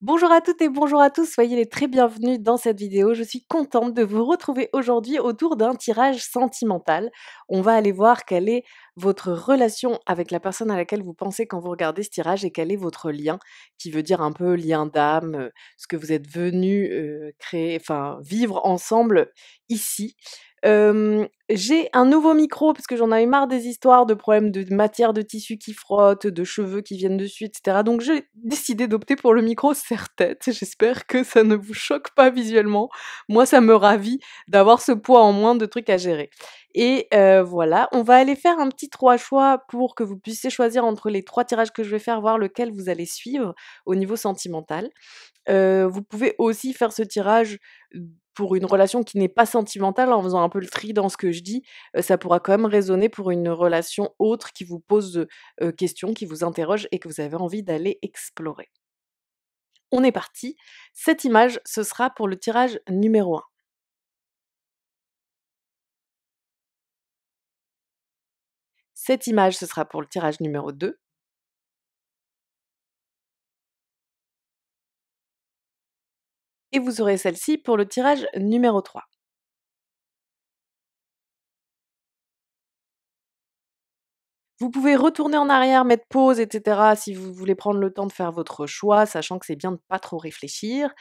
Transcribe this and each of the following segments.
Bonjour à toutes et bonjour à tous, soyez les très bienvenus dans cette vidéo. Je suis contente de vous retrouver aujourd'hui autour d'un tirage sentimental. On va aller voir quelle est votre relation avec la personne à laquelle vous pensez quand vous regardez ce tirage et quel est votre lien, qui veut dire un peu lien d'âme, euh, ce que vous êtes venu euh, créer, enfin vivre ensemble ici j'ai un nouveau micro parce que j'en avais marre des histoires de problèmes de matière de tissu qui frotte, de cheveux qui viennent dessus, etc. Donc j'ai décidé d'opter pour le micro serre-tête. J'espère que ça ne vous choque pas visuellement. Moi, ça me ravit d'avoir ce poids en moins de trucs à gérer. Et voilà, on va aller faire un petit trois choix pour que vous puissiez choisir entre les trois tirages que je vais faire, voir lequel vous allez suivre au niveau sentimental. vous pouvez aussi faire ce tirage pour une relation qui n'est pas sentimentale, en faisant un peu le tri dans ce que je dis, euh, ça pourra quand même résonner pour une relation autre qui vous pose de euh, questions, qui vous interroge et que vous avez envie d'aller explorer. On est parti. Cette image, ce sera pour le tirage numéro 1. Cette image, ce sera pour le tirage numéro 2. et vous aurez celle-ci pour le tirage numéro 3. Vous pouvez retourner en arrière, mettre pause, etc. si vous voulez prendre le temps de faire votre choix, sachant que c'est bien de ne pas trop réfléchir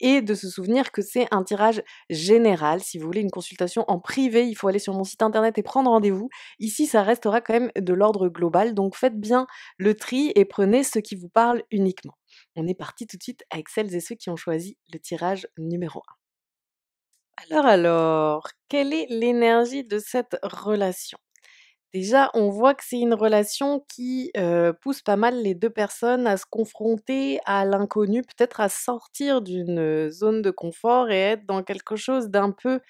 et de se souvenir que c'est un tirage général. Si vous voulez une consultation en privé, il faut aller sur mon site internet et prendre rendez-vous. Ici, ça restera quand même de l'ordre global, donc faites bien le tri et prenez ce qui vous parle uniquement. On est parti tout de suite avec celles et ceux qui ont choisi le tirage numéro 1. Alors alors, quelle est l'énergie de cette relation Déjà, on voit que c'est une relation qui pousse pas mal les deux personnes à se confronter à l'inconnu, peut-être à sortir d'une zone de confort et être dans quelque chose d'un peu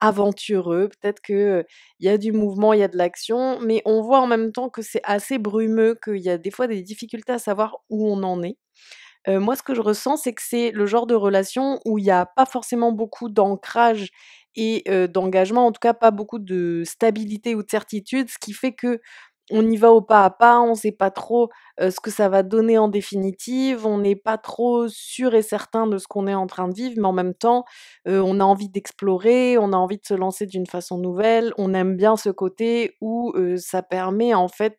aventureux. Peut-être qu'il y a du mouvement, il y a de l'action, mais on voit en même temps que c'est assez brumeux, qu'il y a des fois des difficultés à savoir où on en est. moi, ce que je ressens, c'est que c'est le genre de relation où il n'y a pas forcément beaucoup d'ancrage et d'engagement, en tout cas pas beaucoup de stabilité ou de certitude, ce qui fait que on y va au pas à pas, on ne sait pas trop ce que ça va donner en définitive, on n'est pas trop sûr et certain de ce qu'on est en train de vivre, mais en même temps, on a envie d'explorer, on a envie de se lancer d'une façon nouvelle, on aime bien ce côté où ça permet en fait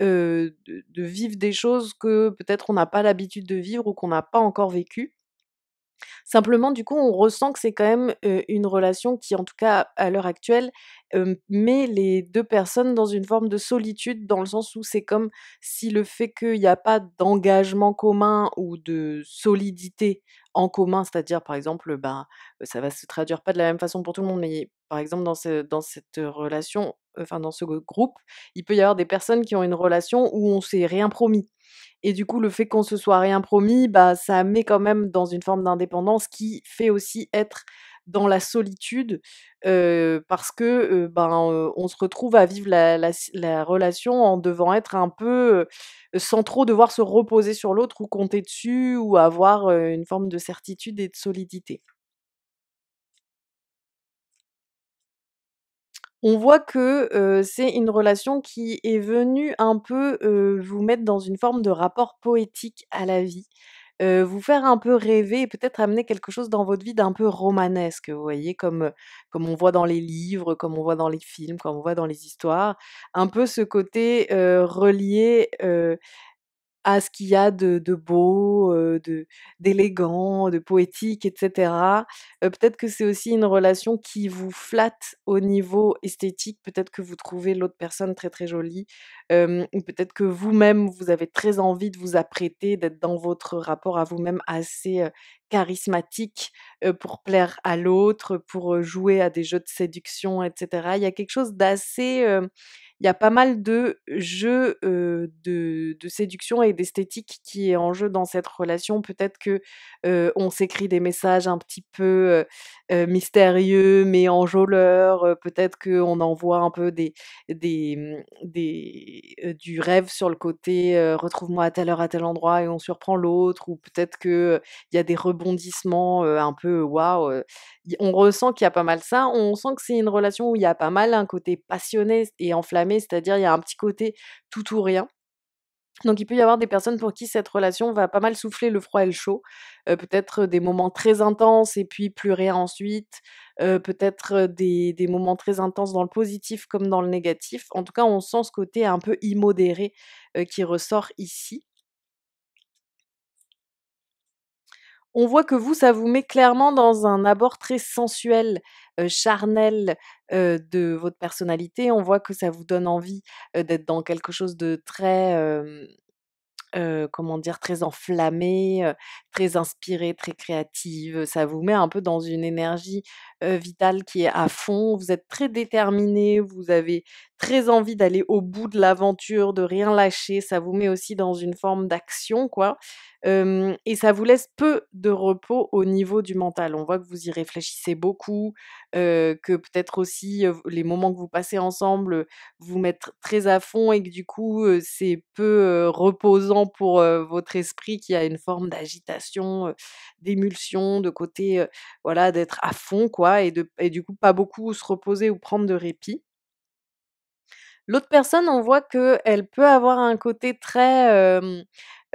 de, de, vivre des choses que peut-être on n'a pas l'habitude de vivre ou qu'on n'a pas encore vécues. Simplement, du coup, on ressent que c'est quand même une relation qui, en tout cas à l'heure actuelle, met les deux personnes dans une forme de solitude, dans le sens où c'est comme si le fait qu'il n'y a pas d'engagement commun ou de solidité en commun, c'est-à-dire par exemple, ben, ça va se traduire pas de la même façon pour tout le monde, mais par exemple, dans, ce, cette relation, enfin dans ce groupe, il peut y avoir des personnes qui ont une relation où on s'est rien promis. Et du coup, le fait qu'on se soit rien promis, bah, ça met quand même dans une forme d'indépendance qui fait aussi être dans la solitude parce que ben on se retrouve à vivre la, relation en devant être un peu sans trop devoir se reposer sur l'autre ou compter dessus ou avoir une forme de certitude et de solidité. on voit que c'est une relation qui est venue un peu vous mettre dans une forme de rapport poétique à la vie, vous faire un peu rêver et peut-être amener quelque chose dans votre vie d'un peu romanesque, vous voyez, comme, comme on voit dans les livres, comme on voit dans les films, comme on voit dans les histoires, un peu ce côté relié à ce qu'il y a de, beau, de d'élégant, de poétique, etc. peut-être que c'est aussi une relation qui vous flatte au niveau esthétique. Peut-être que vous trouvez l'autre personne très très jolie. Ou peut-être que vous-même vous avez très envie de vous apprêter, d'être dans votre rapport à vous-même assez charismatique pour plaire à l'autre, pour jouer à des jeux de séduction, etc. Il y a quelque chose d'assez il y a pas mal de jeux de, séduction et d'esthétique qui est en jeu dans cette relation. Peut-être que on s'écrit des messages un petit peu mystérieux mais enjôleurs. Peut-être qu'on envoie un peu des, des, mmh, des du rêve sur le côté retrouve-moi à telle heure à tel endroit et on surprend l'autre. Ou peut-être que il y a des rebondissements un peu waouh. On ressent qu'il y a pas mal ça. On sent que c'est une relation où il y a pas mal un côté passionné et enflammé c'est-à-dire il y a un petit côté tout ou rien. Donc il peut y avoir des personnes pour qui cette relation va pas mal souffler le froid et le chaud, euh, peut-être des moments très intenses et puis plus rien ensuite, euh, peut-être des, des, moments très intenses dans le positif comme dans le négatif. En tout cas, on sent ce côté un peu immodéré qui ressort ici. On voit que vous, ça vous met clairement dans un abord très sensuel charnel de votre personnalité. On voit que ça vous donne envie d'être dans quelque chose de très, comment dire, très enflammé, très inspiré, très créative. Ça vous met un peu dans une énergie euh, Vital qui est à fond, vous êtes très déterminé, vous avez très envie d'aller au bout de l'aventure, de rien lâcher, ça vous met aussi dans une forme d'action, quoi. et ça vous laisse peu de repos au niveau du mental. On voit que vous y réfléchissez beaucoup, que peut-être aussi les moments que vous passez ensemble vous mettent très à fond et que du coup c'est peu reposant pour votre esprit qui a une forme d'agitation, d'émulsion, de côté, voilà, d'être à fond, quoi et, de, et du coup pas beaucoup se reposer ou prendre de répit. L'autre personne, on voit qu'elle peut avoir un côté très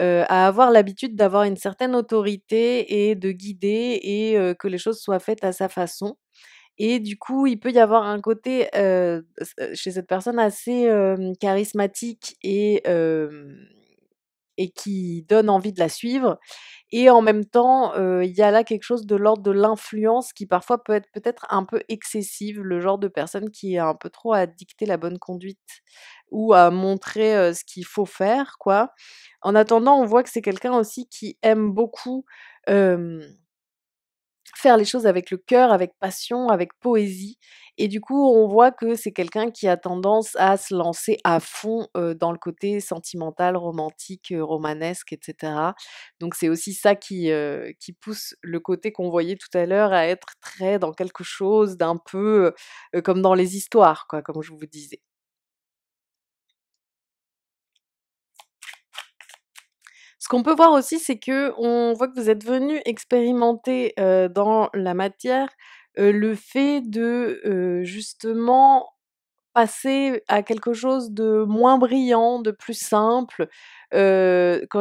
à avoir l'habitude d'avoir une certaine autorité et de guider et que les choses soient faites à sa façon. Et du coup, il peut y avoir un côté chez cette personne assez charismatique et et qui donne envie de la suivre. Et en même temps, il y a là quelque chose de l'ordre de l'influence qui parfois peut être peut-être un peu excessive, le genre de personne qui est un peu trop à dicter la bonne conduite ou à montrer ce qu'il faut faire, quoi. En attendant, on voit que c'est quelqu'un aussi qui aime beaucoup faire les choses avec le cœur, avec passion, avec poésie. Et du coup, on voit que c'est quelqu'un qui a tendance à se lancer à fond dans le côté sentimental, romantique, romanesque, etc. Donc c'est aussi ça qui, qui pousse le côté qu'on voyait tout à l'heure à être très dans quelque chose d'un peu comme dans les histoires, quoi, comme je vous disais. Ce qu'on peut voir aussi, c'est que on voit que vous êtes venu expérimenter euh, dans la matière euh, le fait de euh, justement passer à quelque chose de moins brillant, de plus simple. quand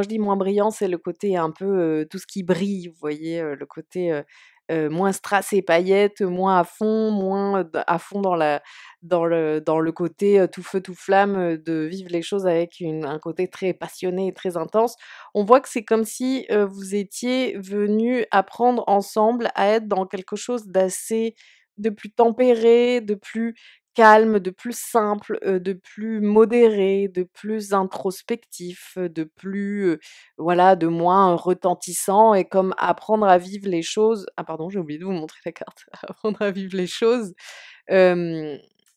je dis moins brillant, c'est le côté un peu tout ce qui brille, vous voyez, le côté euh, moins strass et paillettes, moins à fond, moins à fond dans, la, dans, le, dans le côté euh, tout feu, tout flamme, euh, de vivre les choses avec un côté très passionné et très intense. On voit que c'est comme si vous étiez venus apprendre ensemble à être dans quelque chose d'assez de plus tempéré, de plus calme, de plus simple, euh, de plus modéré, de plus introspectif, euh, de plus euh, voilà, de moins retentissant et comme apprendre à vivre les choses. Ah pardon, j'ai oublié de vous montrer la carte. apprendre à vivre les choses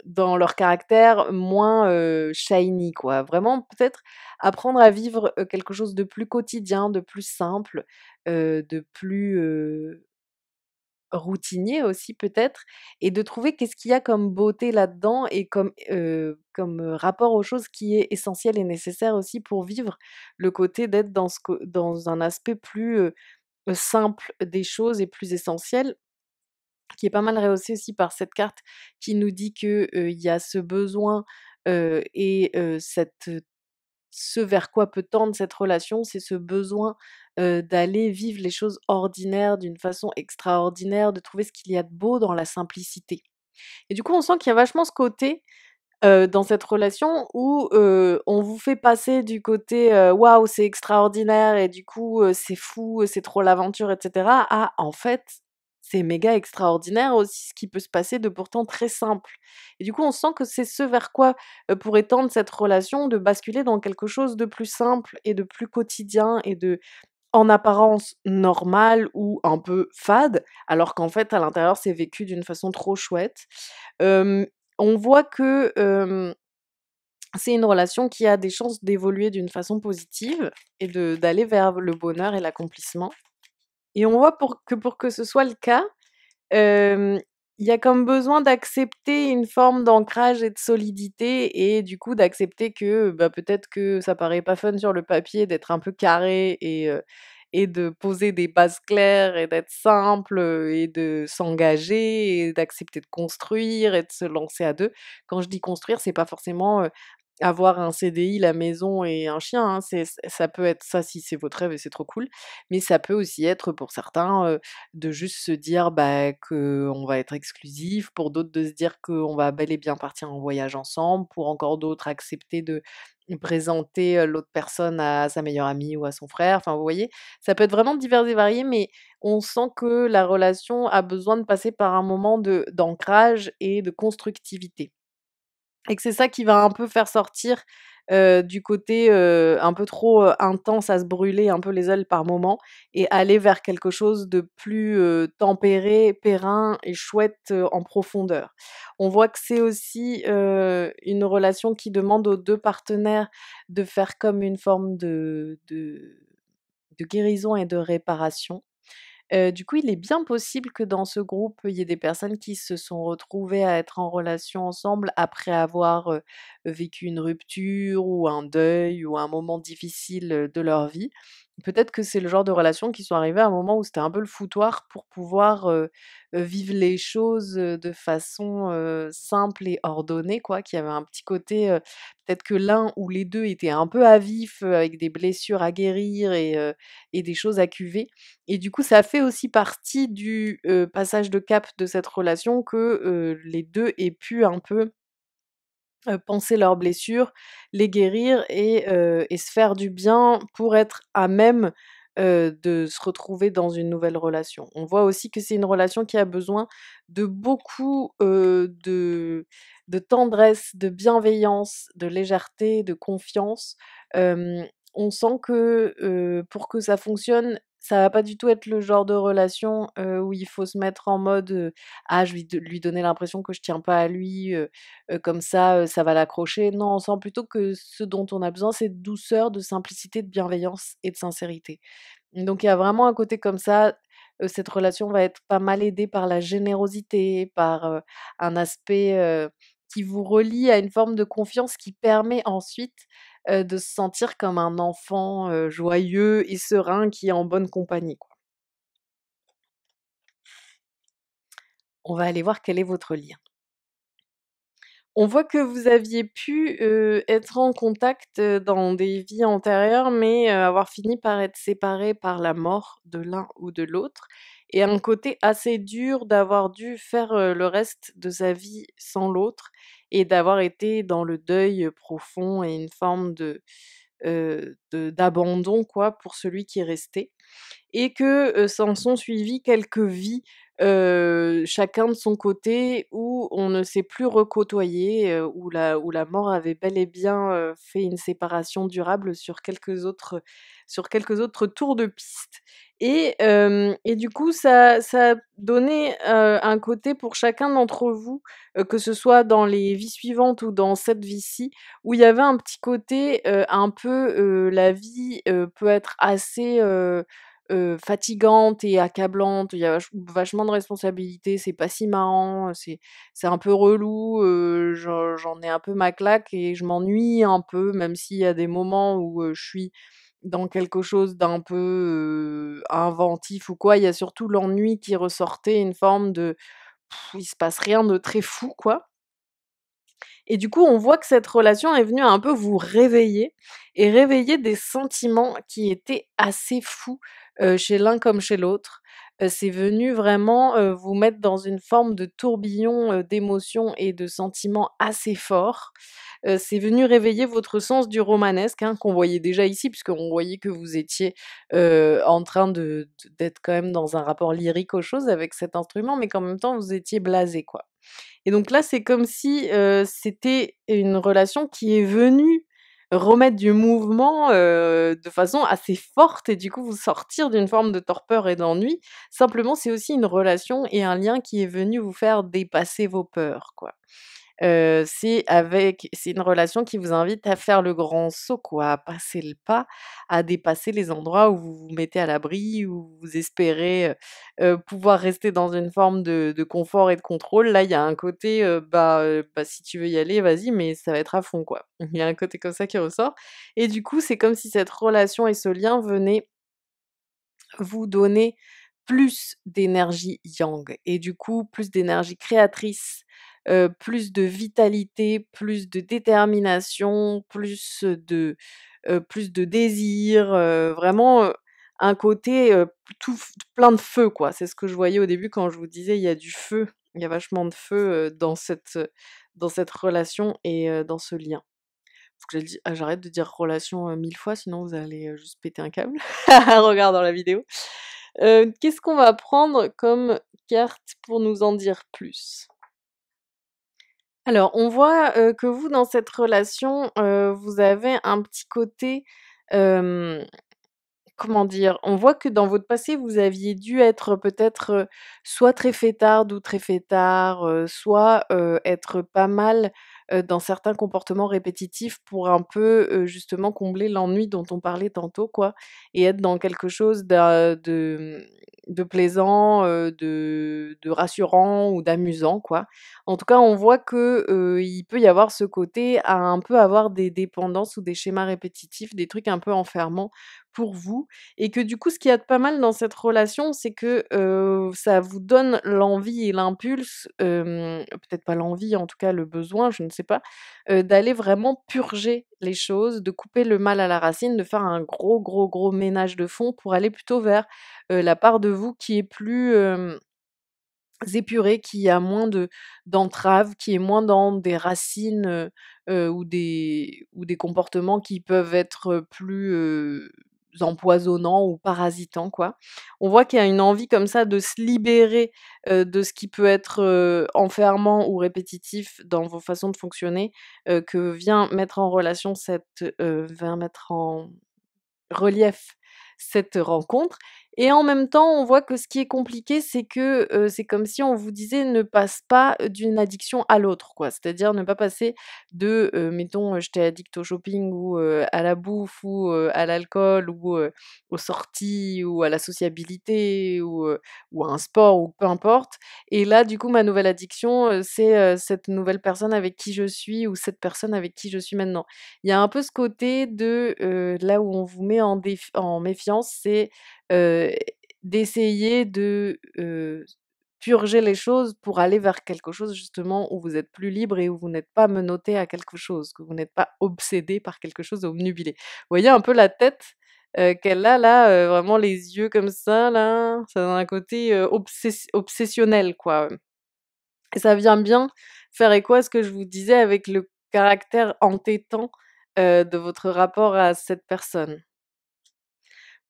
dans leur caractère moins shiny quoi. Vraiment peut-être apprendre à vivre quelque chose de plus quotidien, de plus simple, de plus routinier aussi peut-être, et de trouver qu'est-ce qu'il y a comme beauté là-dedans et comme, comme rapport aux choses qui est essentiel et nécessaire aussi pour vivre le côté d'être dans, ce, dans un aspect plus simple des choses et plus essentiel qui est pas mal rehaussé aussi par cette carte qui nous dit qu'il il y a ce besoin et cette ce vers quoi peut tendre cette relation, c'est ce besoin d'aller vivre les choses ordinaires d'une façon extraordinaire, de trouver ce qu'il y a de beau dans la simplicité. Et du coup, on sent qu'il y a vachement ce côté dans cette relation où on vous fait passer du côté waouh, c'est extraordinaire et du coup, c'est fou, c'est trop l'aventure, etc., à en fait, c'est méga extraordinaire aussi ce qui peut se passer de pourtant très simple. Et du coup, on sent que c'est ce vers quoi pourrait tendre cette relation, de basculer dans quelque chose de plus simple et de plus quotidien et de en apparence normal ou un peu fade, alors qu'en fait à l'intérieur c'est vécu d'une façon trop chouette. on voit que c'est une relation qui a des chances d'évoluer d'une façon positive et d'aller vers le bonheur et l'accomplissement. Et on voit pour que pour que ce soit le cas, il y a comme besoin d'accepter une forme d'ancrage et de solidité et du coup d'accepter que bah, peut-être que ça paraît pas fun sur le papier d'être un peu carré et, et de poser des bases claires et d'être simple et de s'engager et d'accepter de construire et de se lancer à deux. Quand je dis construire, c'est pas forcément avoir un CDI, la maison et un chien, hein, ça peut être ça si c'est votre rêve et c'est trop cool, mais ça peut aussi être pour certains de juste se dire bah, qu'on va être exclusif, pour d'autres de se dire qu'on va bel et bien partir en voyage ensemble, pour encore d'autres accepter de présenter l'autre personne à sa meilleure amie ou à son frère, enfin vous voyez, ça peut être vraiment divers et varié, mais on sent que la relation a besoin de passer par un moment d'ancrage et de constructivité et que c'est ça qui va un peu faire sortir du côté un peu trop intense à se brûler un peu les ailes par moment et aller vers quelque chose de plus tempéré, périn et chouette en profondeur. On voit que c'est aussi une relation qui demande aux deux partenaires de faire comme une forme de guérison et de réparation du coup, il est bien possible que dans ce groupe, il y ait des personnes qui se sont retrouvées à être en relation ensemble après avoir vécu une rupture ou un deuil ou un moment difficile de leur vie peut-être que c'est le genre de relation qui sont arrivées à un moment où c'était un peu le foutoir pour pouvoir vivre les choses de façon simple et ordonnée, quoi, qu'il y avait un petit côté, peut-être que l'un ou les deux étaient un peu à vif, avec des blessures à guérir et, et, des choses à cuver. Et du coup, ça fait aussi partie du passage de cap de cette relation que les deux aient pu un peu euh, penser leurs blessures, les guérir euh, et, se faire du bien pour être à même euh, de se retrouver dans une nouvelle relation. On voit aussi que c'est une relation qui a besoin de beaucoup de, tendresse, de bienveillance, de légèreté, de confiance. on sent que pour que ça fonctionne, ça va pas du tout être le genre de relation où il faut se mettre en mode ah je vais lui donner l'impression que je tiens pas à lui comme ça ça va l'accrocher non on sent plutôt que ce dont on a besoin c'est de douceur de simplicité de bienveillance et de sincérité donc il y a vraiment un côté comme ça cette relation va être pas mal aidée par la générosité par un aspect qui vous relie à une forme de confiance qui permet ensuite euh, de se sentir comme un enfant euh, joyeux et serein qui est en bonne compagnie. Quoi. On va aller voir quel est votre lien. On voit que vous aviez pu euh, être en contact dans des vies antérieures, mais avoir fini par être séparé par la mort de l'un ou de l'autre, et un côté assez dur d'avoir dû faire le reste de sa vie sans l'autre, et d'avoir été dans le deuil profond et une forme de d'abandon quoi pour celui qui est resté et que s'en sont suivies quelques vies chacun de son côté où on ne s'est plus recotoyé où la où la mort avait bel et bien fait une séparation durable sur quelques autres sur quelques autres tours de piste et, du coup, ça, ça donné un côté pour chacun d'entre vous, que ce soit dans les vies suivantes ou dans cette vie-ci, où il y avait un petit côté un peu la vie peut être assez fatigante et accablante, il y a vachement de responsabilités, c'est pas si marrant, c'est, c'est un peu relou, j'en ai un peu ma claque et je m'ennuie un peu, même s'il y a des moments où je suis dans quelque chose d'un peu inventif ou quoi. Il y a surtout l'ennui qui ressortait, une forme de il se passe rien de très fou, quoi. Et du coup, on voit que cette relation est venue un peu vous réveiller et réveiller des sentiments qui étaient assez fous chez l'un comme chez l'autre c'est venu vraiment vous mettre dans une forme de tourbillon d'émotions et de sentiments assez forts. c'est venu réveiller votre sens du romanesque hein, qu'on voyait déjà ici, puisqu'on voyait que vous étiez en train de, d'être quand même dans un rapport lyrique aux choses avec cet instrument, mais qu'en même temps vous étiez blasé, quoi. Et donc là, c'est comme si c'était une relation qui est venue remettre du mouvement euh, de façon assez forte et du coup vous sortir d'une forme de torpeur et d'ennui. Simplement, c'est aussi une relation et un lien qui est venu vous faire dépasser vos peurs, quoi c'est avec, c'est une relation qui vous invite à faire le grand saut, quoi, à passer le pas, à dépasser les endroits où vous vous mettez à l'abri, où vous espérez pouvoir rester dans une forme de, confort et de contrôle. Là, il y a un côté, bah, bah, si tu veux y aller, vas-y, mais ça va être à fond, quoi. Il y a un côté comme ça qui ressort. Et du coup, c'est comme si cette relation et ce lien venaient vous donner plus d'énergie yang et du coup plus d'énergie créatrice plus de vitalité, plus de détermination, plus de, plus de désir, vraiment un côté tout plein de feu, quoi. C'est ce que je voyais au début quand je vous disais il y a du feu, il y a vachement de feu dans, cette, dans cette relation et dans ce lien. Ah, j'arrête de dire relation mille fois, sinon vous allez juste péter un câble. en regardant la vidéo. Qu'est-ce qu'on va prendre comme carte pour nous en dire plus alors, on voit, que vous, dans cette relation, vous avez un petit côté, comment dire? On voit que dans votre passé, vous aviez dû être peut-être, soit très fêtarde ou très fêtard, soit, être pas mal euh, dans certains comportements répétitifs pour un peu euh, justement combler l'ennui dont on parlait tantôt, quoi, et être dans quelque chose de, mmh, de plaisant, euh, de, de rassurant ou d'amusant, quoi. En tout cas, on voit qu'il peut y avoir ce côté à un peu avoir des dépendances ou des schémas répétitifs, des trucs un peu enfermants pour vous et que du coup ce qu'il y a de pas mal dans cette relation c'est que ça vous donne l'envie et l'impulse peut-être pas l'envie en tout cas le besoin je ne sais pas d'aller vraiment purger les choses de couper le mal à la racine de faire un gros gros gros ménage de fond pour aller plutôt vers la part de vous qui est plus épurée, qui a moins de d'entraves, qui est moins dans des racines ou, des, ou des comportements qui peuvent être plus, empoisonnant ou parasitant quoi. On voit qu'il y a une envie comme ça de se libérer de ce qui peut être enfermant ou répétitif dans vos façons de fonctionner que vient mettre en relation cette vient mettre en relief cette rencontre et en même temps, on voit que ce qui est compliqué, c'est que c'est comme si on vous disait ne passe pas d'une addiction à l'autre, quoi. C'est-à-dire ne pas passer de, mettons, j'étais addict au shopping ou à la bouffe ou à l'alcool ou aux sorties ou à la sociabilité ou, ou, à un sport ou peu importe. Et là, du coup, ma nouvelle addiction, c'est cette nouvelle personne avec qui je suis ou cette personne avec qui je suis maintenant. Il y a un peu ce côté de là où on vous met en, en méfiance, c'est d'essayer de purger les choses pour aller vers quelque chose justement où vous êtes plus libre et où vous n'êtes pas menotté à quelque chose, que vous n'êtes pas obsédé par quelque chose obnubilé. Vous voyez un peu la tête qu'elle a là, vraiment les yeux comme ça, là, ça a un côté obsessionnel, quoi. Et ça vient bien faire écho à ce que je vous disais avec le caractère entêtant de votre rapport à cette personne.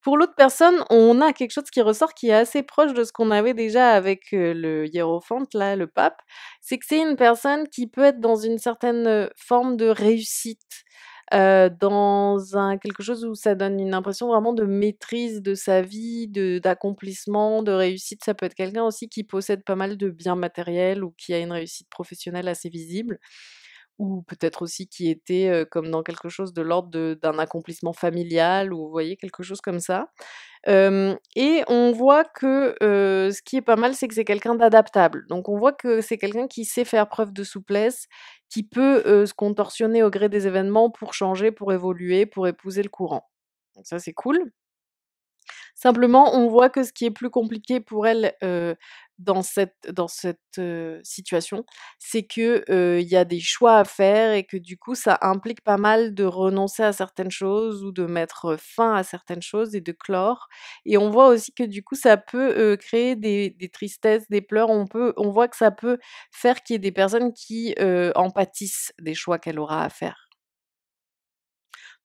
Pour l'autre personne, on a quelque chose qui ressort qui est assez proche de ce qu'on avait déjà avec le hiérophante, là, le pape. C'est que c'est une personne qui peut être dans une certaine forme de réussite. dans quelque chose où ça donne une impression vraiment de maîtrise de sa vie, d'accomplissement, de, réussite. Ça peut être quelqu'un aussi qui possède pas mal de biens matériels ou qui a une réussite professionnelle assez visible ou peut-être aussi qui était comme dans quelque chose de l'ordre d'un accomplissement familial, ou vous voyez, quelque chose comme ça. et on voit que ce qui est pas mal, c'est que c'est quelqu'un d'adaptable. Donc on voit que c'est quelqu'un qui sait faire preuve de souplesse, qui peut se contorsionner au gré des événements pour changer, pour évoluer, pour épouser le courant. Donc ça, c'est cool. Simplement, on voit que ce qui est plus compliqué pour elle, dans cette, situation, c'est que il y a des choix à faire et que du coup ça implique pas mal de renoncer à certaines choses ou de mettre fin à certaines choses et de clore. Et on voit aussi que du coup ça peut créer des, tristesses, des pleurs. On peut, on voit que ça peut faire qu'il y ait des personnes qui en des choix qu'elle aura à faire.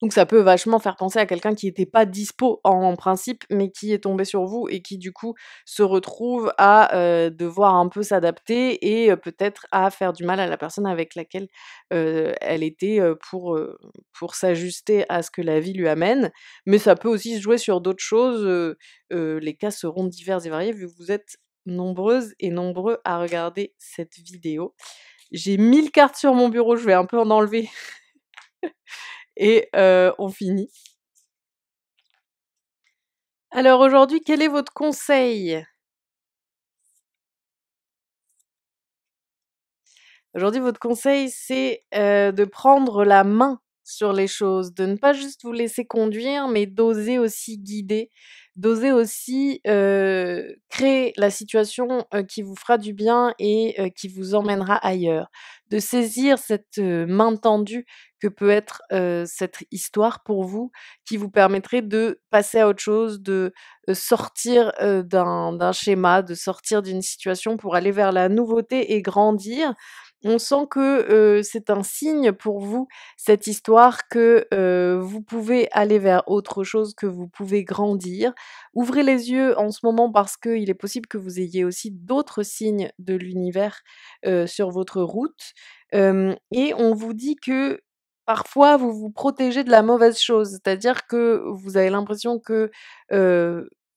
Donc ça peut vachement faire penser à quelqu'un qui n'était pas dispo en, principe, mais qui est tombé sur vous et qui du coup se retrouve à devoir un peu s'adapter et peut-être à faire du mal à la personne avec laquelle elle était pour, pour s'ajuster à ce que la vie lui amène. Mais ça peut aussi se jouer sur d'autres choses. les cas seront divers et variés vu que vous êtes nombreuses et nombreux à regarder cette vidéo. J'ai mille cartes sur mon bureau, je vais un peu en enlever et on finit. Alors aujourd'hui, quel est votre conseil Aujourd'hui, votre conseil, c'est de prendre la main sur les choses, de ne pas juste vous laisser conduire, mais d'oser aussi guider, d'oser aussi créer la situation qui vous fera du bien et qui vous emmènera ailleurs, de saisir cette main tendue que peut être cette histoire pour vous qui vous permettrait de passer à autre chose, de sortir d'un schéma, de sortir d'une situation pour aller vers la nouveauté et grandir. On sent que c'est un signe pour vous, cette histoire, que vous pouvez aller vers autre chose, que vous pouvez grandir. Ouvrez les yeux en ce moment parce qu'il est possible que vous ayez aussi d'autres signes de l'univers sur votre route. et on vous dit que parfois vous vous protégez de la mauvaise chose, c'est-à-dire que vous avez l'impression que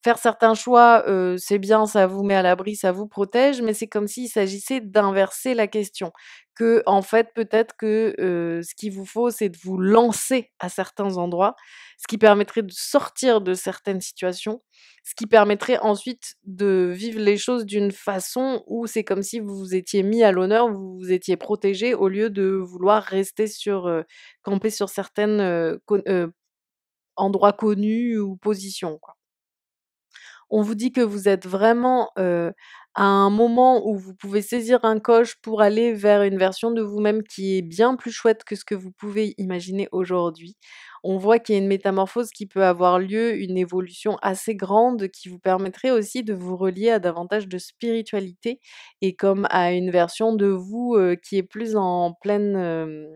faire certains choix, c'est bien, ça vous met à l'abri, ça vous protège, mais c'est comme s'il s'agissait d'inverser la question. Que, en fait, peut-être que ce qu'il vous faut, c'est de vous lancer à certains endroits, ce qui permettrait de sortir de certaines situations, ce qui permettrait ensuite de vivre les choses d'une façon où c'est comme si vous vous étiez mis à l'honneur, vous vous étiez protégé au lieu de vouloir rester sur, camper sur certaines endroits connus ou positions. Quoi on vous dit que vous êtes vraiment à un moment où vous pouvez saisir un coche pour aller vers une version de vous-même qui est bien plus chouette que ce que vous pouvez imaginer aujourd'hui. On voit qu'il y a une métamorphose qui peut avoir lieu, une évolution assez grande qui vous permettrait aussi de vous relier à davantage de spiritualité et comme à une version de vous qui est plus en pleine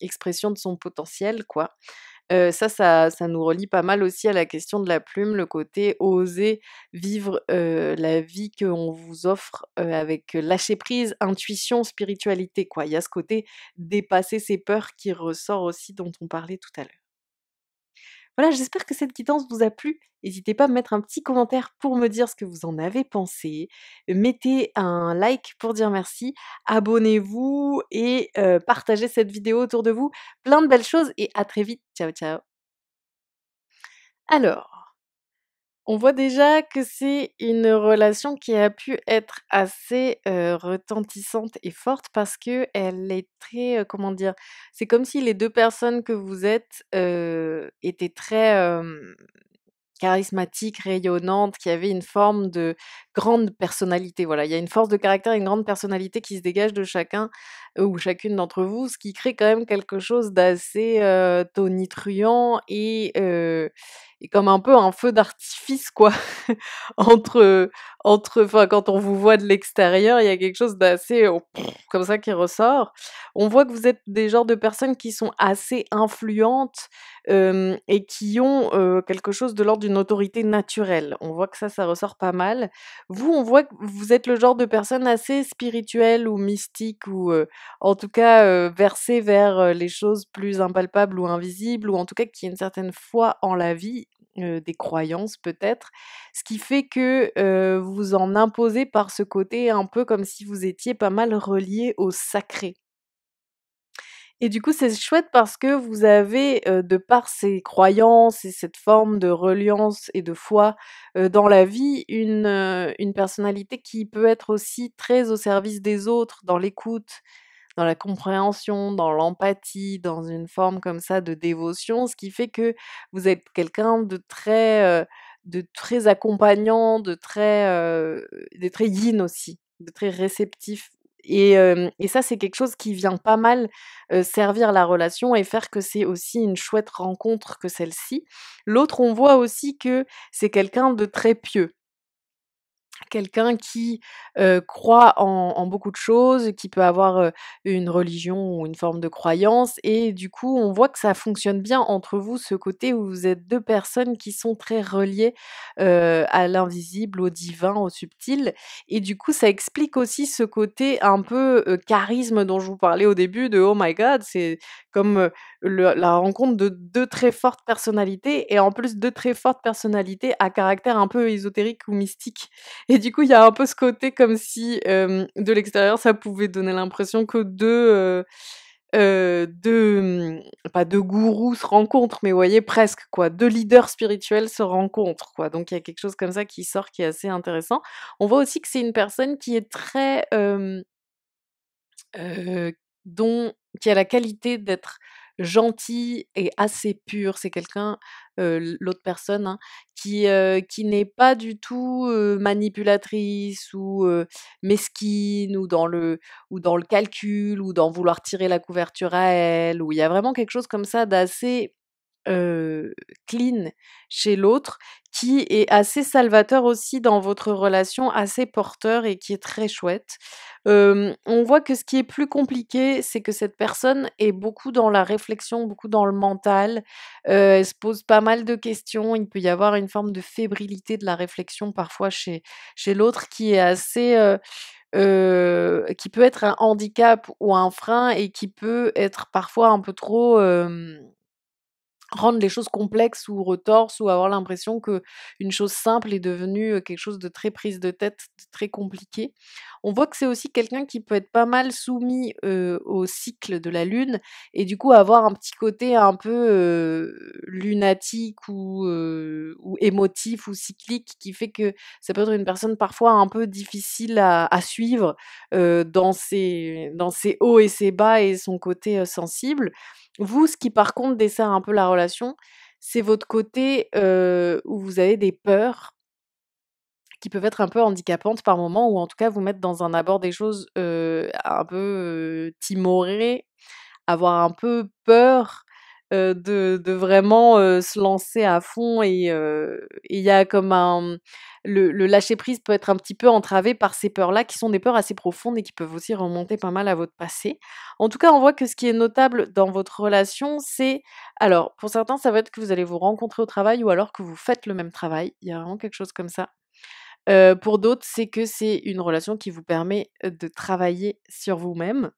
expression de son potentiel, quoi ça, ça, nous relie pas mal aussi à la question de la plume, le côté oser vivre la vie qu'on vous offre avec lâcher prise, intuition, spiritualité. Quoi. Il y a ce côté dépasser ses peurs qui ressort aussi dont on parlait tout à l'heure. Voilà, j'espère que cette guidance vous a plu. N'hésitez pas à mettre un petit commentaire pour me dire ce que vous en avez pensé. Mettez un like pour dire merci. Abonnez-vous et partagez cette vidéo autour de vous. Plein de belles choses et à très vite. Ciao, ciao. Alors, on voit déjà que c'est une relation qui a pu être assez retentissante et forte parce que elle est très, comment dire, c'est comme si les deux personnes que vous êtes étaient très charismatiques, rayonnantes, qui avaient une forme de grande personnalité. Voilà, il y a une force de caractère, et une grande personnalité qui se dégage de chacun euh, ou chacune d'entre vous, ce qui crée quand même quelque chose d'assez euh, tonitruant et, euh, et, comme un peu un feu d'artifice, quoi. entre, entre, enfin, quand on vous voit de l'extérieur, il y a quelque chose d'assez oh, comme ça qui ressort. On voit que vous êtes des genres de personnes qui sont assez influentes et qui ont quelque chose de l'ordre d'une autorité naturelle. On voit que ça, ça ressort pas mal. Vous, on voit que vous êtes le genre de personne assez spirituelle ou mystique ou en tout cas verser versé vers les choses plus impalpables ou invisibles, ou en tout cas qui a une certaine foi en la vie, des croyances peut-être, ce qui fait que vous en imposez par ce côté un peu comme si vous étiez pas mal relié au sacré. Et du coup, c'est chouette parce que vous avez, de par ces croyances et cette forme de reliance et de foi dans la vie, une, une, personnalité qui peut être aussi très au service des autres, dans l'écoute, dans la compréhension, dans l'empathie, dans une forme comme ça de dévotion, ce qui fait que vous êtes quelqu'un de très, euh, de très accompagnant, de très, euh, de très yin aussi, de très réceptif. Et, euh, et ça, c'est quelque chose qui vient pas mal servir la relation et faire que c'est aussi une chouette rencontre que celle-ci. L'autre, on voit aussi que c'est quelqu'un de très pieux quelqu'un qui croit en, beaucoup de choses, qui peut avoir une religion ou une forme de croyance. Et du coup, on voit que ça fonctionne bien entre vous, ce côté où vous êtes deux personnes qui sont très reliées à l'invisible, au divin, au subtil. Et du coup, ça explique aussi ce côté un peu charisme dont je vous parlais au début, de Oh my God, c'est comme la rencontre de deux très fortes personnalités, et en plus deux très fortes personnalités à caractère un peu ésotérique ou mystique. Et du coup, il y a un peu ce côté comme si de l'extérieur, ça pouvait donner l'impression que deux, mmh, pas deux gourous se rencontrent, mais vous voyez presque quoi, deux leaders spirituels se rencontrent Donc il y a quelque chose comme ça qui sort, qui est assez intéressant. On voit aussi que c'est une personne qui est très dont qui a la qualité d'être gentil et assez pur. C'est quelqu'un, l'autre personne, hein, qui, qui n'est pas du tout manipulatrice ou mesquine ou dans, le, ou dans le calcul ou dans vouloir tirer la couverture à elle. où il y a vraiment quelque chose comme ça d'assez clean chez l'autre, qui est assez salvateur aussi dans votre relation, assez porteur et qui est très chouette. on voit que ce qui est plus compliqué, c'est que cette personne est beaucoup dans la réflexion, beaucoup dans le mental. elle se pose pas mal de questions. Il peut y avoir une forme de fébrilité de la réflexion parfois chez, chez l'autre qui est assez... qui peut être un handicap ou un frein et qui peut être parfois un peu trop rendre les choses complexes ou retorses ou avoir l'impression que une chose simple est devenue quelque chose de très prise de tête, de très compliqué. On voit que c'est aussi quelqu'un qui peut être pas mal soumis euh, au cycle de la lune et du coup avoir un petit côté un peu lunatique ou, ou, émotif ou cyclique qui fait que ça peut être une personne parfois un peu difficile à, suivre dans dans ses hauts et ses bas et son côté sensible. Vous, ce qui par contre dessert un peu la relation, c'est votre côté où vous avez des peurs qui peuvent être un peu handicapantes par moment, ou en tout cas vous mettre dans un abord des choses un peu timorées, avoir un peu peur euh, de, vraiment euh, se lancer à fond euh, et il y a comme un le, lâcher prise peut être un petit peu entravé par ces peurs-là, qui sont des peurs assez profondes et qui peuvent aussi remonter pas mal à votre passé. En tout cas, on voit que ce qui est notable dans votre relation, c'est alors pour certains, ça va être que vous allez vous rencontrer au travail ou alors que vous faites le même travail. Il y a vraiment quelque chose comme ça. pour d'autres, c'est que c'est une relation qui vous permet de travailler sur vous-même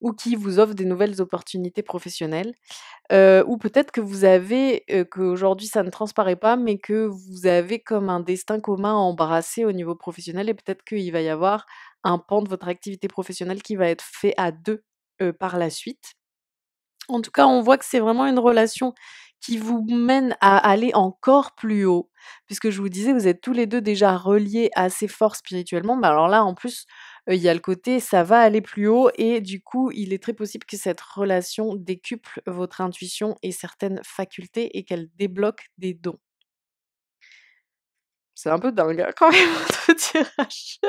ou qui vous offre des nouvelles opportunités professionnelles. ou peut-être que vous avez, qu'aujourd'hui ça ne transparaît pas, mais que vous avez comme un destin commun à embrasser au niveau professionnel et peut-être qu'il va y avoir un pan de votre activité professionnelle qui va être fait à deux par la suite. En tout cas, on voit que c'est vraiment une relation qui vous mène à aller encore plus haut. Puisque je vous disais, vous êtes tous les deux déjà reliés assez fort spirituellement. Mais alors là, en plus, il y a le côté ça va aller plus haut et du coup il est très possible que cette relation décuple votre intuition et certaines facultés et qu'elle débloque des dons. C'est un peu dingue hein, quand même votre tirage.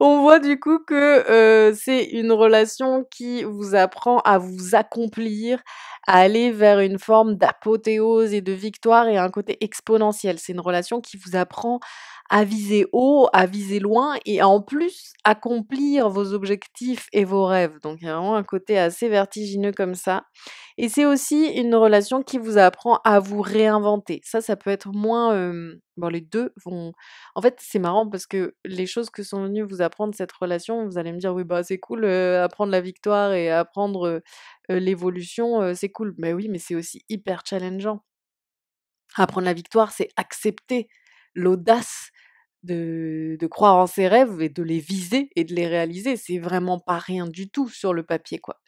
on voit du coup que c'est une relation qui vous apprend à vous accomplir, à aller vers une forme d'apothéose et de victoire et un côté exponentiel. C'est une relation qui vous apprend à viser haut, à viser loin et en plus accomplir vos objectifs et vos rêves. Donc il y a vraiment un côté assez vertigineux comme ça. Et c'est aussi une relation qui vous apprend à vous réinventer. Ça, ça peut être moins... Bon, les deux vont... En fait, c'est marrant parce que les choses que sont venues vous apprendre cette relation, vous allez me dire, oui, bah c'est cool, apprendre la victoire et apprendre l'évolution, c'est cool. Mais oui, mais c'est aussi hyper challengeant. Apprendre la victoire, c'est accepter l'audace de, croire en ses rêves et de les viser et de les réaliser. C'est vraiment pas rien du tout sur le papier, quoi.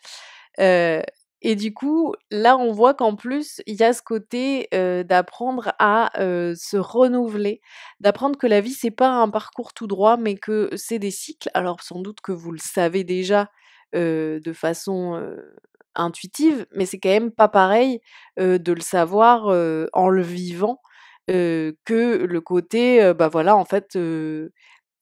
et du coup, là, on voit qu'en plus, il y a ce côté d'apprendre à se renouveler, d'apprendre que la vie, c'est pas un parcours tout droit, mais que c'est des cycles. Alors, sans doute que vous le savez déjà de façon intuitive, mais c'est quand même pas pareil de le savoir en le vivant que le côté, bah voilà, en fait,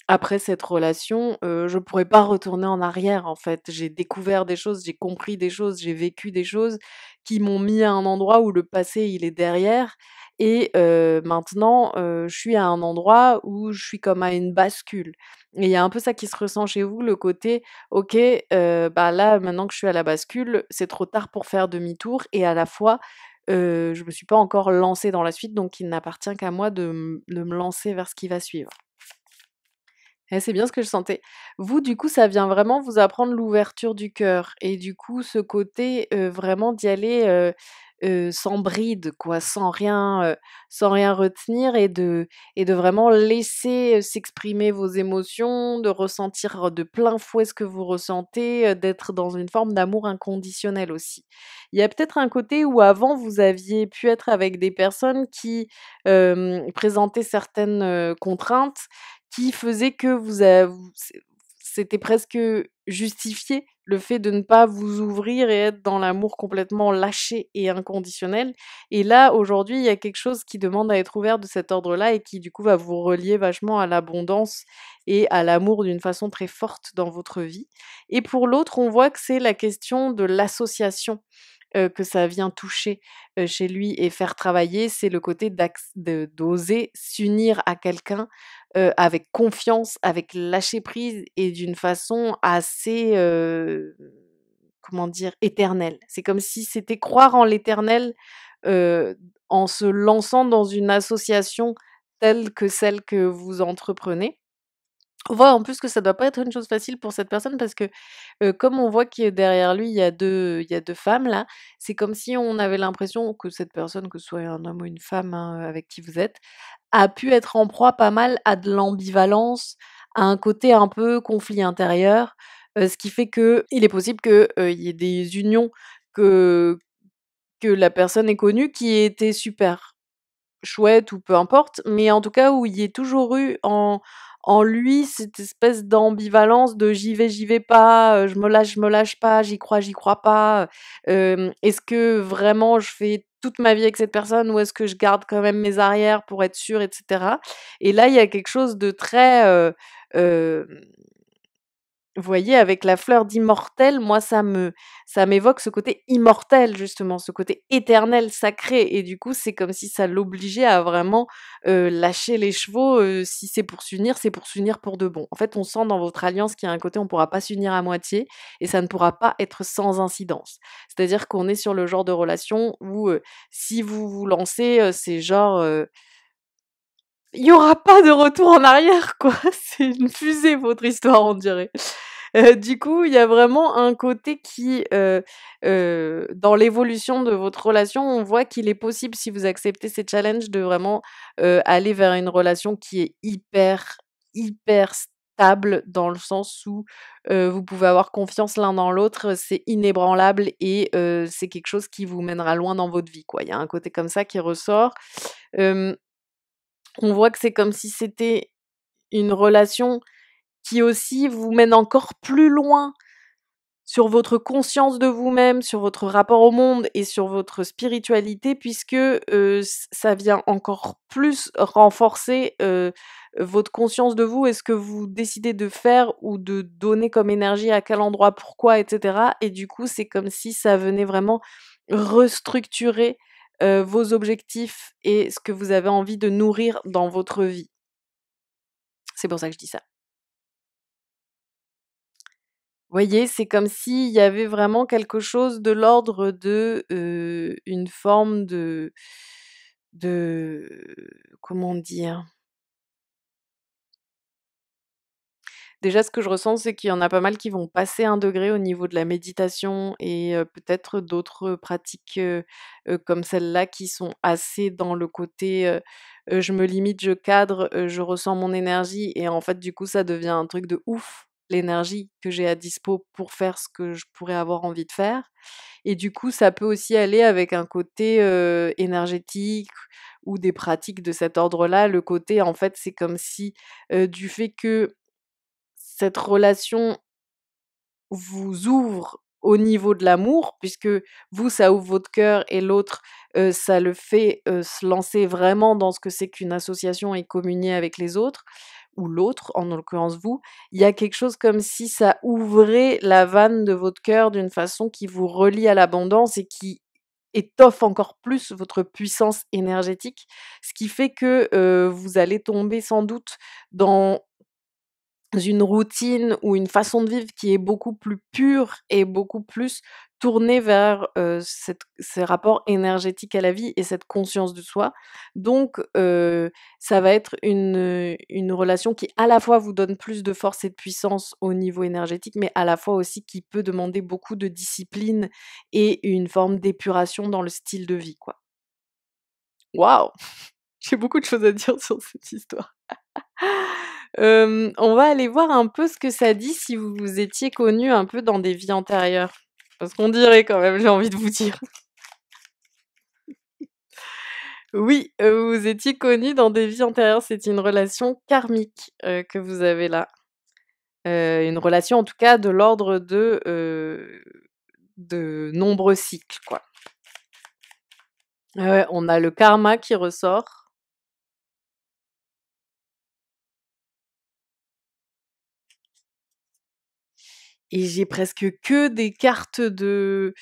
après cette relation, je pourrais pas retourner en arrière, en fait. J'ai découvert des choses, j'ai compris des choses, j'ai vécu des choses qui m'ont mis à un endroit où le passé, il est derrière. Et maintenant, je suis à un endroit où je suis comme à une bascule. Et il y a un peu ça qui se ressent chez vous, le côté, ok, bah là, maintenant que je suis à la bascule, c'est trop tard pour faire demi-tour. Et à la fois, euh, je ne me suis pas encore lancée dans la suite, donc il n'appartient qu'à moi de, me lancer vers ce qui va suivre. Et c'est bien ce que je sentais. Vous, du coup, ça vient vraiment vous apprendre l'ouverture du cœur et du coup, ce côté euh, vraiment d'y aller euh, sans bride, quoi, sans rien, sans rien retenir et de, et de vraiment laisser s'exprimer vos émotions, de ressentir de plein fouet ce que vous ressentez, d'être dans une forme d'amour inconditionnel aussi. Il y a peut-être un côté où avant vous aviez pu être avec des personnes qui présentaient certaines contraintes qui faisaient que vous, c'était presque justifié le fait de ne pas vous ouvrir et être dans l'amour complètement lâché et inconditionnel. Et là, aujourd'hui, il y a quelque chose qui demande à être ouvert de cet ordre-là et qui, du coup, va vous relier vachement à l'abondance et à l'amour d'une façon très forte dans votre vie. Et pour l'autre, on voit que c'est la question de l'association que ça vient toucher chez lui et faire travailler, c'est le côté d'oser s'unir à quelqu'un avec confiance, avec lâcher prise et d'une façon assez, comment dire, éternelle. C'est comme si c'était croire en l'éternel en se lançant dans une association telle que celle que vous entreprenez. On voit en plus que ça doit pas être une chose facile pour cette personne parce que comme on voit qu'il derrière lui il y a deux il y a deux femmes là, c'est comme si on avait l'impression que cette personne, que ce soit un homme ou une femme hein, avec qui vous êtes, a pu être en proie pas mal à de l'ambivalence, à un côté un peu conflit intérieur, ce qui fait que il est possible qu'il y ait des unions que que la personne ait connue qui étaient super chouettes ou peu importe, mais en tout cas où il y ait toujours eu en en lui cette espèce d'ambivalence de j'y vais, j'y vais pas, euh, je me lâche, je me lâche pas, j'y crois, j'y crois pas. Euh, euh, est-ce que vraiment je fais toute ma vie avec cette personne ou est-ce que je garde quand même mes arrières pour être sûre, etc. Et là, il y a quelque chose de très vous voyez, avec la fleur d'immortel, moi, ça me, ça m'évoque ce côté immortel, justement, ce côté éternel, sacré. Et du coup, c'est comme si ça l'obligeait à vraiment euh, lâcher les chevaux. Euh, si c'est pour s'unir, c'est pour s'unir pour de bon. En fait, on sent dans votre alliance qu'il y a un côté, on ne pourra pas s'unir à moitié et ça ne pourra pas être sans incidence. C'est-à-dire qu'on est sur le genre de relation où euh, si vous vous lancez, c'est genre il n'y aura pas de retour en arrière, quoi. C'est une fusée, votre histoire, on dirait. Euh, du coup, il y a vraiment un côté qui, euh, euh, dans l'évolution de votre relation, on voit qu'il est possible, si vous acceptez ces challenges, de vraiment aller vers une relation qui est hyper, hyper stable, dans le sens où vous pouvez avoir confiance l'un dans l'autre, c'est inébranlable et c'est quelque chose qui vous mènera loin dans votre vie. Quoi. Il y a un côté comme ça qui ressort on voit que c'est comme si c'était une relation qui aussi vous mène encore plus loin sur votre conscience de vous-même, sur votre rapport au monde et sur votre spiritualité, puisque ça vient encore plus renforcer votre conscience de vous et ce que vous décidez de faire ou de donner comme énergie à quel endroit, pourquoi, etc. Et du coup, c'est comme si ça venait vraiment restructurer euh, vos objectifs et ce que vous avez envie de nourrir dans votre vie. C'est pour ça que je dis ça. voyez, c'est comme s'il y avait vraiment quelque chose de l'ordre de euh, une forme de de comment dire Déjà, ce que je ressens, c'est qu'il y en a pas mal qui vont passer un degré au niveau de la méditation et peut-être d'autres pratiques comme celle-là qui sont assez dans le côté je me limite, je cadre, je ressens mon énergie et en fait, du coup, ça devient un truc de ouf l'énergie que j'ai à dispo pour faire ce que je pourrais avoir envie de faire. Et du coup, ça peut aussi aller avec un côté énergétique ou des pratiques de cet ordre-là. Le côté, en fait, c'est comme si du fait que cette relation vous ouvre au niveau de l'amour, puisque vous, ça ouvre votre cœur et l'autre, ça le fait se lancer vraiment dans ce que c'est qu'une association et communier avec les autres, ou l'autre, en l'occurrence vous, il y a quelque chose comme si ça ouvrait la vanne de votre cœur d'une façon qui vous relie à l'abondance et qui étoffe encore plus votre puissance énergétique, ce qui fait que vous allez tomber sans doute dans une routine ou une façon de vivre qui est beaucoup plus pure et beaucoup plus tournée vers cette, ces rapports énergétiques à la vie et cette conscience de soi. Donc, ça va être une, une relation qui à la fois vous donne plus de force et de puissance au niveau énergétique, mais à la fois aussi qui peut demander beaucoup de discipline et une forme d'épuration dans le style de vie, quoi. Waouh J'ai beaucoup de choses à dire sur cette histoire. on va aller voir un peu ce que ça dit si vous vous étiez connu un peu dans des vies antérieures. Parce qu'on dirait quand même, j'ai envie de vous dire. oui, euh, vous étiez connu dans des vies antérieures. C'est une relation karmique euh, que vous avez là. Euh, une relation en tout cas de l'ordre de, de nombreux cycles, quoi. on a le karma qui ressort et j'ai presque que des cartes de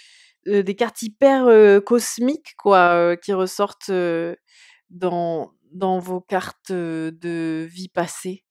des cartes hyper cosmiques quoi qui ressortent dans dans vos cartes de vie passée.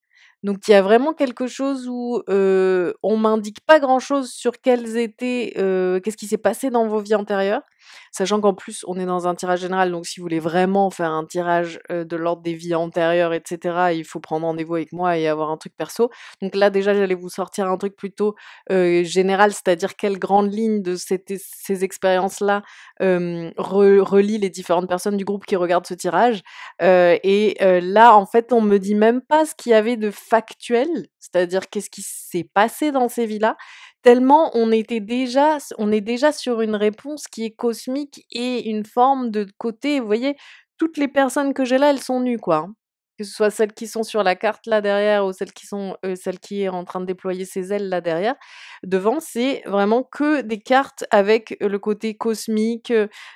Donc il y a vraiment quelque chose où on m'indique pas grand chose sur quelles étaient qu'est-ce qui s'est passé dans vos vies antérieures, Sachant qu'en plus, on est dans un tirage général, donc si vous voulez vraiment faire un tirage euh, de l'ordre des vies antérieures, etc., il faut prendre rendez-vous avec moi et avoir un truc perso. Donc là, déjà, j'allais vous sortir un truc plutôt euh, général, c'est-à-dire quelles grandes lignes de ces expériences-là relient les différentes personnes du groupe qui regardent ce tirage. Euh, et là, en fait, on me dit même pas ce qu'il y avait de factuel, c'est-à-dire qu'est-ce qui s'est passé dans ces vies-là Tellement on était déjà on est déjà sur une réponse qui est cosmique et une forme de côté, vous voyez, toutes les personnes que j'ai là, elles sont nues, quoi. Hein que ce soit celles qui sont sur la carte là derrière ou celles qui sont celles qui est en train de déployer ses ailes là derrière devant c'est vraiment que des cartes avec le côté cosmique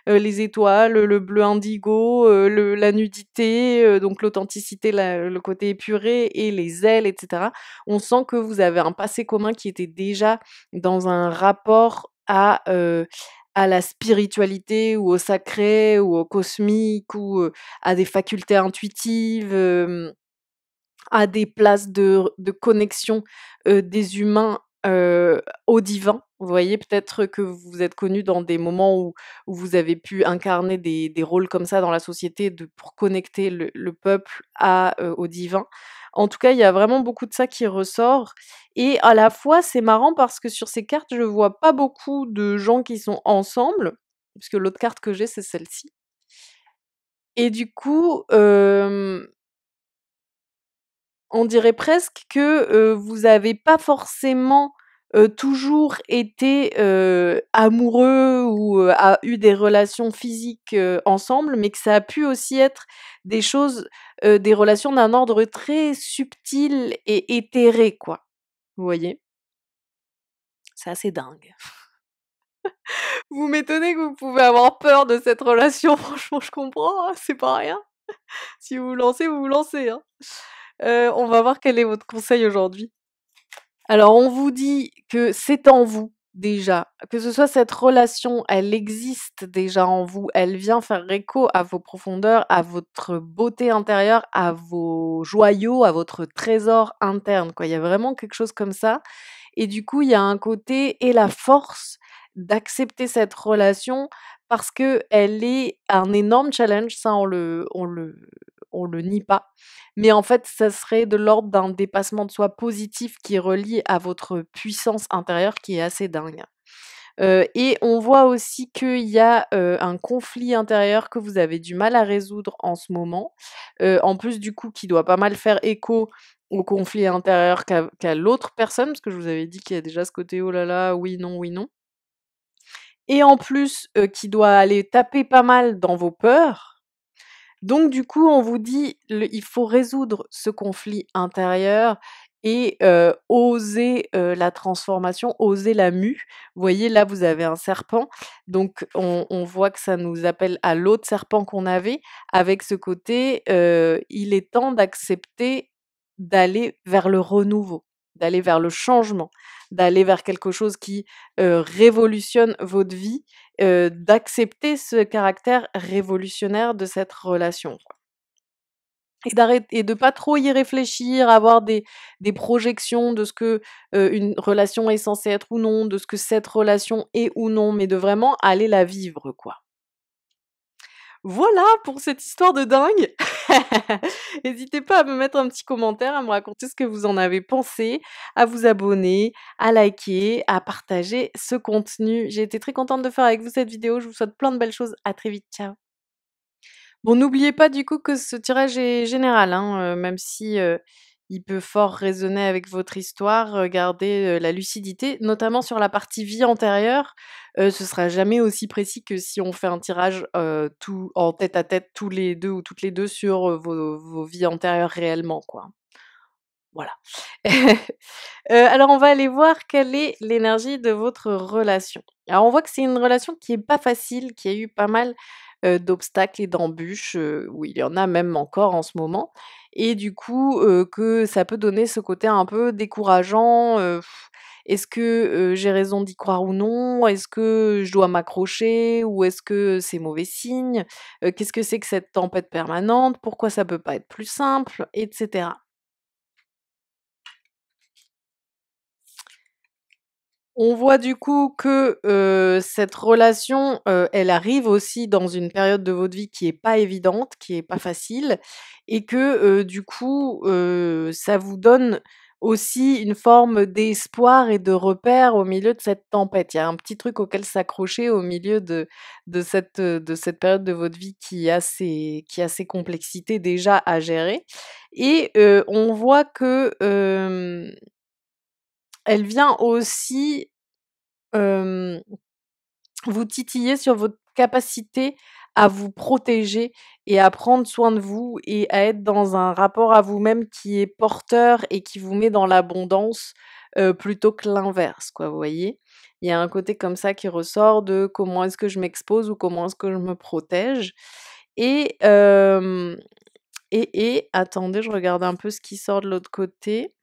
les étoiles le bleu indigo la nudité donc l'authenticité le côté épuré et les ailes etc on sent que vous avez un passé commun qui était déjà dans un rapport à, à la spiritualité ou au sacré ou au cosmique ou à des facultés intuitives, à des places de, de connexion des humains au divin. Vous voyez peut-être que vous êtes connu dans des moments où, vous avez pu incarner des, des, rôles comme ça dans la société de, pour connecter le, peuple à, au divin. En tout cas, il y a vraiment beaucoup de ça qui ressort. Et à la fois, c'est marrant parce que sur ces cartes, je vois pas beaucoup de gens qui sont ensemble, puisque l'autre carte que j'ai, c'est celle-ci. Et du coup, on dirait presque que vous n'avez pas forcément euh, toujours été euh, amoureux ou euh, a eu des relations physiques ensemble, mais que ça a pu aussi être des choses, des relations d'un ordre très subtil et éthéré, quoi. Vous voyez C'est assez dingue. vous m'étonnez que vous pouvez avoir peur de cette relation, franchement, je comprends, hein, c'est pas rien. si vous vous lancez, vous vous lancez. Hein. on va voir quel est votre conseil aujourd'hui. Alors on vous dit que c'est en vous déjà, que ce soit cette relation, elle existe déjà en vous, elle vient faire écho à vos profondeurs, à votre beauté intérieure, à vos joyaux, à votre trésor interne. Quoi. Il y a vraiment quelque chose comme ça. Et du coup, il y a un côté et la force d'accepter cette relation parce qu'elle est un énorme challenge. Ça, le, on le, on le nie pas. Mais en fait, ça serait de l'ordre d'un dépassement de soi positif qui est relié à votre puissance intérieure qui est assez dingue. et on voit aussi qu'il y a un conflit intérieur que vous avez du mal à résoudre en ce moment. en plus du coup, qui doit pas mal faire écho au conflit intérieur qu'à l'autre personne, parce que je vous avais dit qu'il y a déjà ce côté oh là là, oui, non, oui, non. Et en plus, qui doit aller taper pas mal dans vos peurs, donc du coup, on vous dit, il faut résoudre ce conflit intérieur et oser la transformation, oser la mue. Vous voyez, là, vous avez un serpent. Donc, on, voit que ça nous appelle à l'autre serpent qu'on avait. Avec ce côté, il est temps d'accepter d'aller vers le renouveau d'aller vers le changement, d'aller vers quelque chose qui euh, révolutionne votre vie, euh, d'accepter ce caractère révolutionnaire de cette relation. Et, et de pas trop y réfléchir, avoir des, projections de ce que euh, une relation est censée être ou non, de ce que cette relation est ou non, mais de vraiment aller la vivre, quoi. Voilà pour cette histoire de dingue. N'hésitez pas à me mettre un petit commentaire, à me raconter ce que vous en avez pensé, à vous abonner, à liker, à partager ce contenu. J'ai été très contente de faire avec vous cette vidéo. Je vous souhaite plein de belles choses. À très vite. Ciao. Bon, n'oubliez pas du coup que ce tirage est général, hein, euh, même si... Euh, il peut fort résonner avec votre histoire. garder la lucidité, notamment sur la partie vie antérieure. ce sera jamais aussi précis que si on fait un tirage tout en tête à tête tous les deux ou toutes les deux sur vos, vies antérieures réellement, quoi. Voilà. Euh, alors on va aller voir quelle est l'énergie de votre relation. Alors on voit que c'est une relation qui est pas facile, qui a eu pas mal d'obstacles et d'embûches, où il y en a même encore en ce moment et du coup que ça peut donner ce côté un peu décourageant. est-ce que j'ai raison d'y croire ou non Est-ce que je dois m'accrocher ou est-ce que c'est mauvais signe Qu'est-ce que c'est que cette tempête permanente Pourquoi ça peut pas être plus simple Etc. On voit du coup que cette relation, elle arrive aussi dans une période de votre vie qui n'est pas évidente, qui n'est pas facile, et que du coup, ça vous donne aussi une forme d'espoir et de repère au milieu de cette tempête. Il y a un petit truc auquel s'accrocher au milieu de, de, cette, de cette période de votre vie qui a ses, qui a ses complexités déjà à gérer. Et on voit que elle vient aussi vous titiller sur votre capacité à vous protéger et à prendre soin de vous et à être dans un rapport à vous-même qui est porteur et qui vous met dans l'abondance plutôt que l'inverse, quoi, vous voyez. Il y a un côté comme ça qui ressort de comment est-ce que je m'expose ou comment est-ce que je me protège. et, et, attendez, je regarde un peu ce qui sort de l'autre côté.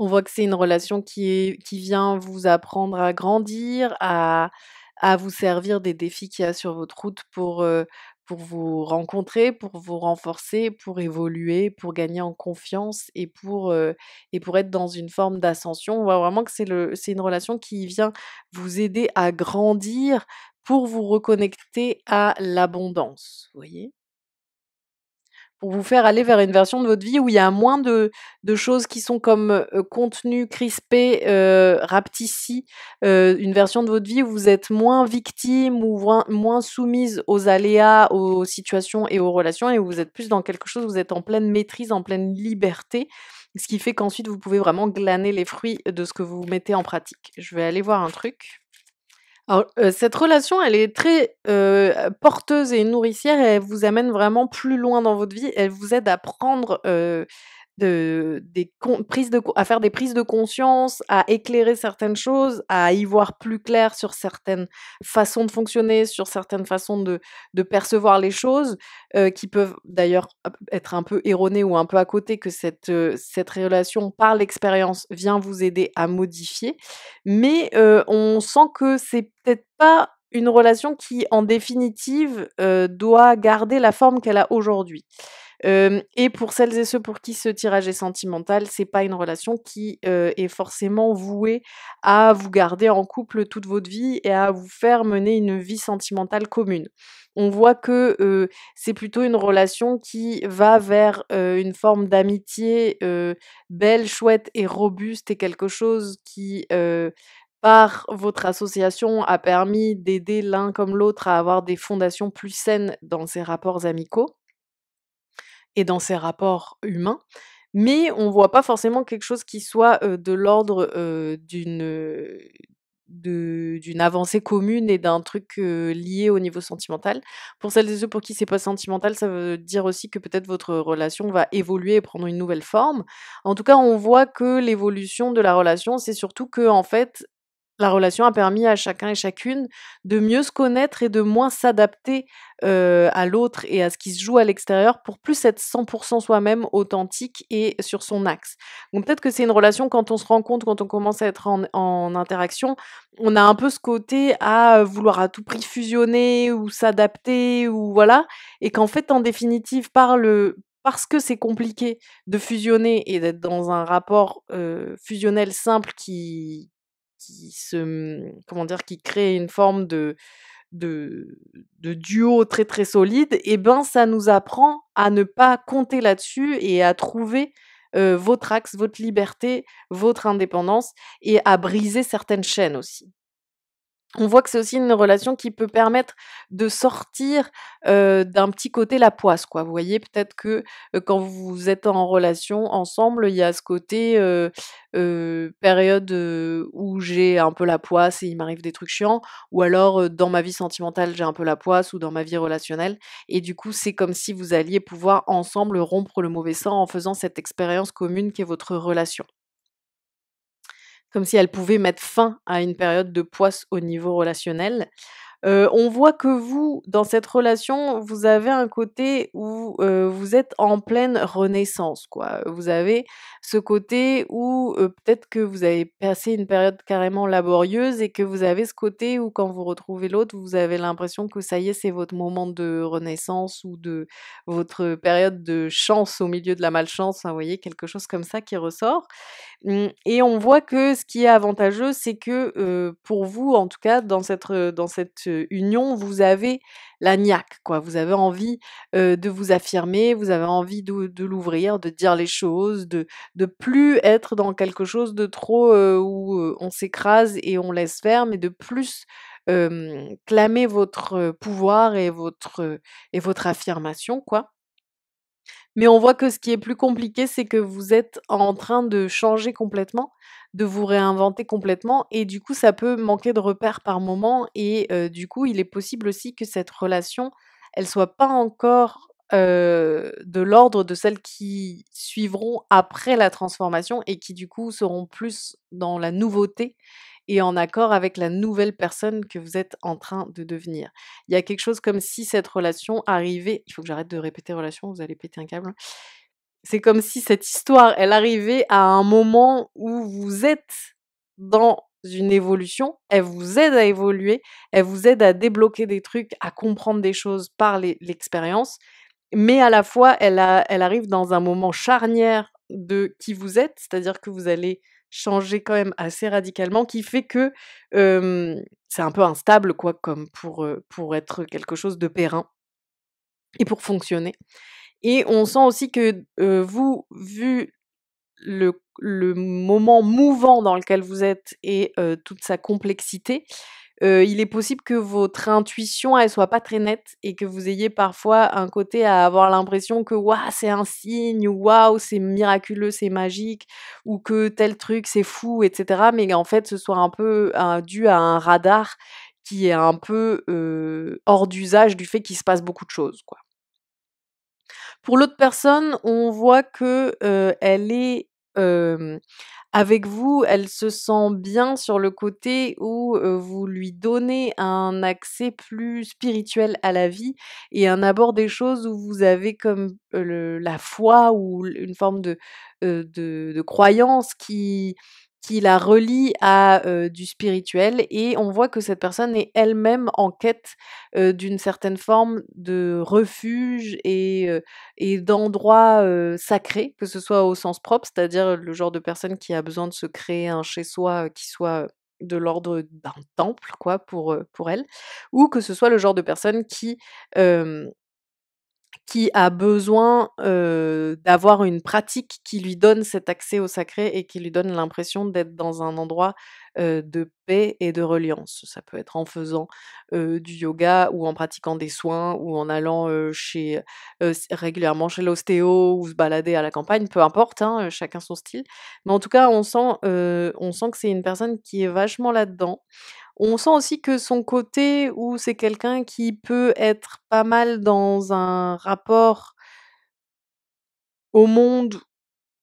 On voit que c'est une relation qui, qui vient vous apprendre à grandir, à, à vous servir des défis qu'il y a sur votre route pour, euh, pour vous rencontrer, pour vous renforcer, pour évoluer, pour gagner en confiance et pour, euh, et pour être dans une forme d'ascension. On voit vraiment que c'est une relation qui vient vous aider à grandir pour vous reconnecter à l'abondance. Vous voyez pour vous faire aller vers une version de votre vie où il y a moins de, choses qui sont comme contenu crispé, raptici, une version de votre vie où vous êtes moins victime ou moins, soumise aux aléas, aux situations et aux relations et où vous êtes plus dans quelque chose, vous êtes en pleine maîtrise, en pleine liberté, ce qui fait qu'ensuite vous pouvez vraiment glaner les fruits de ce que vous mettez en pratique. Je vais aller voir un truc. Alors, euh, cette relation, elle est très euh, porteuse et nourricière. Et elle vous amène vraiment plus loin dans votre vie. Elle vous aide à prendre euh, de, des prises de, à faire des prises de conscience, à éclairer certaines choses, à y voir plus clair sur certaines façons de fonctionner, sur certaines façons de, de percevoir les choses, euh, qui peuvent d'ailleurs être un peu erronées ou un peu à côté, que cette, euh, cette relation par l'expérience vient vous aider à modifier. Mais euh, on sent que c'est peut-être pas une relation qui, en définitive, doit garder la forme qu'elle a aujourd'hui et pour celles et ceux pour qui ce tirage est sentimental, c'est pas une relation qui est forcément vouée à vous garder en couple toute votre vie et à vous faire mener une vie sentimentale commune. On voit que c'est plutôt une relation qui va vers une forme d'amitié belle, chouette et robuste et quelque chose qui par votre association a permis d'aider l'un comme l'autre à avoir des fondations plus saines dans ses rapports amicaux et dans ses rapports humains, mais on ne voit pas forcément quelque chose qui soit de l'ordre d'une d'une avancée commune et d'un truc lié au niveau sentimental. Pour celles et ceux pour qui c'est pas sentimental, ça veut dire aussi que peut-être votre relation va évoluer et prendre une nouvelle forme. En tout cas, on voit que l'évolution de la relation, c'est surtout que en fait, la relation a permis à chacun et chacune de mieux se connaître et de moins s'adapter à l'autre et à ce qui se joue à l'extérieur pour plus être 100% soi-même authentique et sur son axe. Donc peut-être que c'est une relation quand on se rend compte, quand on commence à être en, interaction, on a un peu ce côté à vouloir à tout prix fusionner ou s'adapter ou voilà, et qu'en fait en définitive par le parce que c'est compliqué de fusionner et d'être dans un rapport fusionnel simple qui, qui mmh, comment dire qui crée une forme de de, duo très très solide, et eh ben ça nous apprend à ne pas compter là-dessus et à trouver votre axe, votre liberté, votre indépendance et à briser certaines chaînes aussi on voit que c'est aussi une relation qui peut permettre de sortir d'un petit côté la poisse, quoi. Vous voyez, peut-être que quand vous êtes en relation ensemble, il y a ce côté période où j'ai un peu la poisse et il m'arrive des trucs chiants, ou alors dans ma vie sentimentale, j'ai un peu la poisse, ou dans ma vie relationnelle. Et du coup, c'est comme si vous alliez pouvoir ensemble rompre le mauvais sang en faisant cette expérience commune qui est votre relation comme si elle pouvait mettre fin à une période de poisse au niveau relationnel on voit que vous, dans cette relation, vous avez un côté où vous êtes en pleine renaissance, quoi. Vous avez ce côté où peut-être que vous avez passé une période carrément laborieuse et que vous avez ce côté où quand vous retrouvez l'autre, vous avez l'impression que ça y est, c'est votre moment de renaissance ou de votre période de chance au milieu de la malchance. Hein, vous voyez, quelque chose comme ça qui ressort. Mmh, et on voit que ce qui est avantageux, c'est que pour vous, en tout cas, dans cette, dans cette union, vous avez la niaque, quoi. Vous avez envie de vous affirmer, vous avez envie de, l'ouvrir, de dire les choses, de de plus être dans quelque chose de trop où on s'écrase et on laisse faire, mais de plus clamer votre pouvoir et votre et votre affirmation, quoi. Mais on voit que ce qui est plus compliqué, c'est que vous êtes en train de changer complètement de vous réinventer complètement et du coup ça peut manquer de repères par moment et euh, du coup il est possible aussi que cette relation elle soit pas encore euh, de l'ordre de celles qui suivront après la transformation et qui du coup seront plus dans la nouveauté et en accord avec la nouvelle personne que vous êtes en train de devenir. Il y a quelque chose comme si cette relation arrivait, il faut que j'arrête de répéter relation, vous allez péter un câble, c'est comme si cette histoire, elle arrivait à un moment où vous êtes dans une évolution, elle vous aide à évoluer, elle vous aide à débloquer des trucs, à comprendre des choses par l'expérience, mais à la fois, elle, elle arrive dans un moment charnière de qui vous êtes, c'est-à-dire que vous allez changer quand même assez radicalement, qui fait que c'est un peu instable, quoi, comme pour, pour être quelque chose de périn et pour fonctionner. Et on sent aussi que vous, vu le, moment mouvant dans lequel vous êtes et toute sa complexité, euh, il est possible que votre intuition, elle soit pas très nette et que vous ayez parfois un côté à avoir l'impression que waouh, c'est un signe, ou waouh, c'est miraculeux, c'est magique, ou que tel truc, c'est fou, etc. Mais en fait, ce soit un peu dû à un radar qui est un peu hors d'usage du fait qu'il se passe beaucoup de choses, quoi. Pour l'autre personne, on voit que elle est avec vous, elle se sent bien sur le côté où vous lui donnez un accès plus spirituel à la vie et un abord des choses où vous avez comme la foi ou une forme de, de croyance qui qui la relie à du spirituel et on voit que cette personne est elle-même en quête d'une certaine forme de refuge et, et d'endroit sacré, que ce soit au sens propre, c'est-à-dire le genre de personne qui a besoin de se créer un chez-soi qui soit de l'ordre d'un temple, quoi, pour, pour elle, ou que ce soit le genre de personne qui qui a besoin d'avoir une pratique qui lui donne cet accès au sacré et qui lui donne l'impression d'être dans un endroit de paix et de reliance. Ça peut être en faisant du yoga ou en pratiquant des soins ou en allant chez, régulièrement chez l'ostéo ou se balader à la campagne, peu importe, hein, chacun son style. Mais en tout cas, on sent, on sent que c'est une personne qui est vachement là-dedans. On sent aussi que son côté où c'est quelqu'un qui peut être pas mal dans un rapport au monde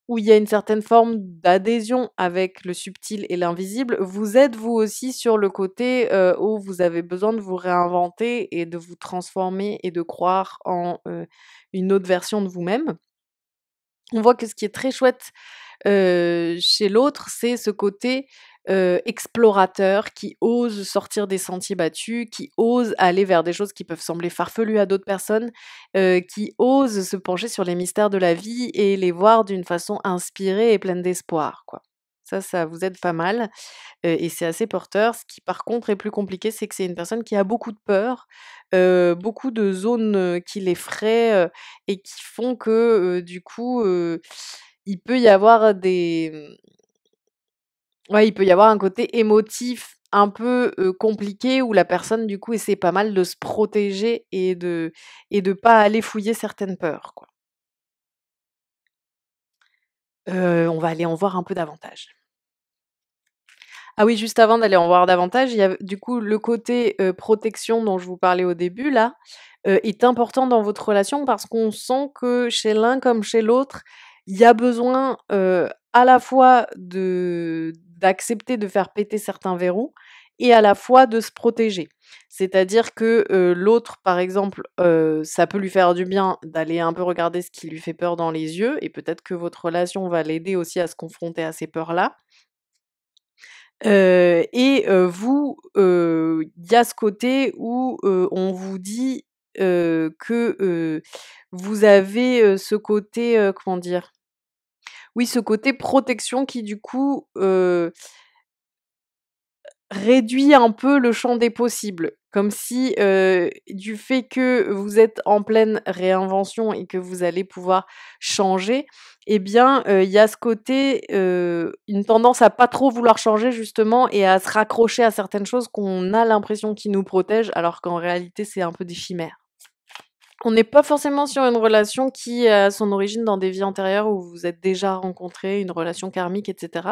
où il y a une certaine forme d'adhésion avec le subtil et l'invisible, vous êtes vous aussi sur le côté euh, où vous avez besoin de vous réinventer et de vous transformer et de croire en euh, une autre version de vous-même. On voit que ce qui est très chouette euh, chez l'autre, c'est ce côté euh, explorateur, qui ose sortir des sentiers battus, qui ose aller vers des choses qui peuvent sembler farfelues à d'autres personnes, euh, qui ose se pencher sur les mystères de la vie et les voir d'une façon inspirée et pleine d'espoir. Quoi. Ça, ça vous aide pas mal euh, et c'est assez porteur. Ce qui, par contre, est plus compliqué, c'est que c'est une personne qui a beaucoup de peur, beaucoup de zones qui l'effraient et qui font que, du coup, il peut y avoir des, Ouais, il peut y avoir un côté émotif un peu compliqué où la personne du coup essaie pas mal de se protéger et de et de pas aller fouiller certaines peurs on va aller en voir un peu davantage. Ah oui, juste avant d'aller en voir davantage, du coup le côté protection dont je vous parlais au début là est important dans votre relation parce qu'on sent que chez l'un comme chez l'autre, il y a besoin à la fois de accepter de faire péter certains verrous et à la fois de se protéger. C'est-à-dire que l'autre, par exemple, ça peut lui faire du bien d'aller un peu regarder ce qui lui fait peur dans les yeux, et peut-être que votre relation va l'aider aussi à se confronter à ces peurs-là. et vous, il y a ce côté où on vous dit que vous avez ce côté, comment dire, oui, ce côté protection qui, du coup, euh, réduit un peu le champ des possibles. Comme si, euh, du fait que vous êtes en pleine réinvention et que vous allez pouvoir changer, eh bien, euh, il y a ce côté, une tendance à pas trop vouloir changer, justement, et à se raccrocher à certaines choses qu'on a l'impression qui nous protègent, alors qu'en réalité, c'est un peu des chimères on n'est pas forcément sur une relation qui a son origine dans des vies antérieures où vous êtes déjà rencontré, une relation karmique, etc.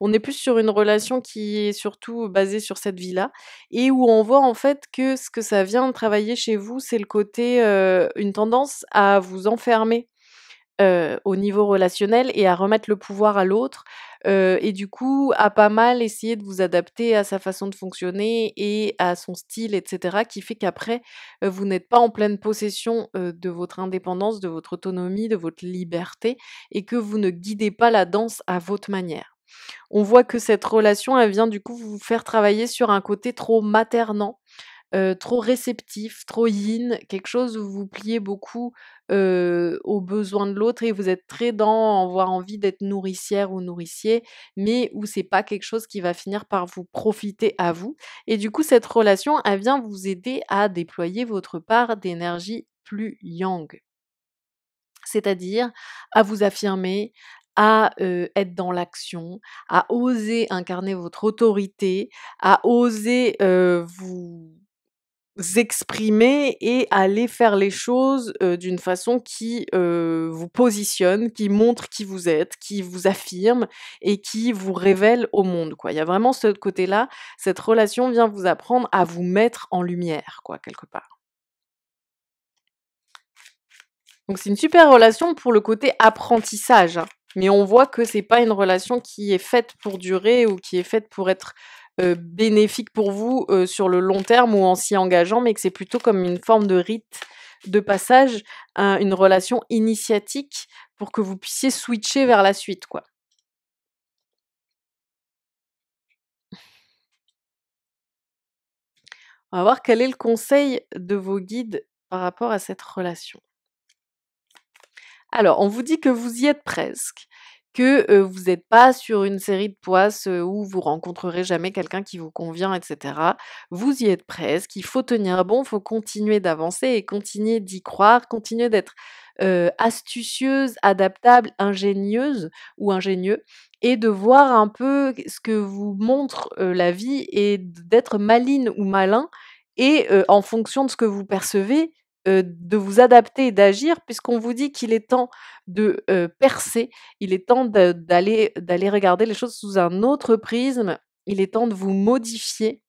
On est plus sur une relation qui est surtout basée sur cette vie-là et où on voit en fait que ce que ça vient de travailler chez vous, c'est le côté, euh, une tendance à vous enfermer euh, au niveau relationnel et à remettre le pouvoir à l'autre. Euh, et du coup, à pas mal essayer de vous adapter à sa façon de fonctionner et à son style, etc., qui fait qu'après, euh, vous n'êtes pas en pleine possession de votre indépendance, de votre autonomie, de votre liberté, et que vous ne guidez pas la danse à votre manière. On voit que cette relation, elle vient du coup vous faire travailler sur un côté trop maternant, trop réceptif, trop yin, quelque chose où vous pliez beaucoup aux besoins de l'autre et vous êtes très dans avoir envie d'être nourricière ou nourricier, mais où c'est pas quelque chose qui va finir par vous profiter à vous. Et du coup, cette relation, elle vient vous aider à déployer votre part d'énergie plus yang. C'est-à-dire à vous affirmer, à être dans l'action, à oser incarner votre autorité, à oser vous exprimer et aller faire les choses d'une façon qui vous positionne, qui montre qui vous êtes, qui vous affirme et qui vous révèle au monde. Quoi. Il y a vraiment ce côté-là, cette relation vient vous apprendre à vous mettre en lumière, quoi, quelque part. Donc c'est une super relation pour le côté apprentissage. Hein, mais on voit que c'est pas une relation qui est faite pour durer ou qui est faite pour être euh, bénéfique pour vous euh, sur le long terme ou en s'y engageant, mais que c'est plutôt comme une forme de rite de passage, une relation initiatique pour que vous puissiez switcher vers la suite, On va voir quel est le conseil de vos guides par rapport à cette relation. Alors, on vous dit que vous y êtes presque, que vous n'êtes pas sur une série de poisses où vous rencontrerez jamais quelqu'un qui vous convient, etc. Vous y êtes presque, il faut tenir bon, il faut continuer d'avancer et continuer d'y croire, continuer d'être astucieuse, adaptable, ingénieuse ou ingénieux, et de voir un peu ce que vous montre la vie et d'être maline ou malin, et en fonction de ce que vous percevez, euh, de vous adapter et d'agir puisqu'on vous dit qu'il est temps de euh, percer, il est temps d'aller regarder les choses sous un autre prisme, il est temps de vous modifier,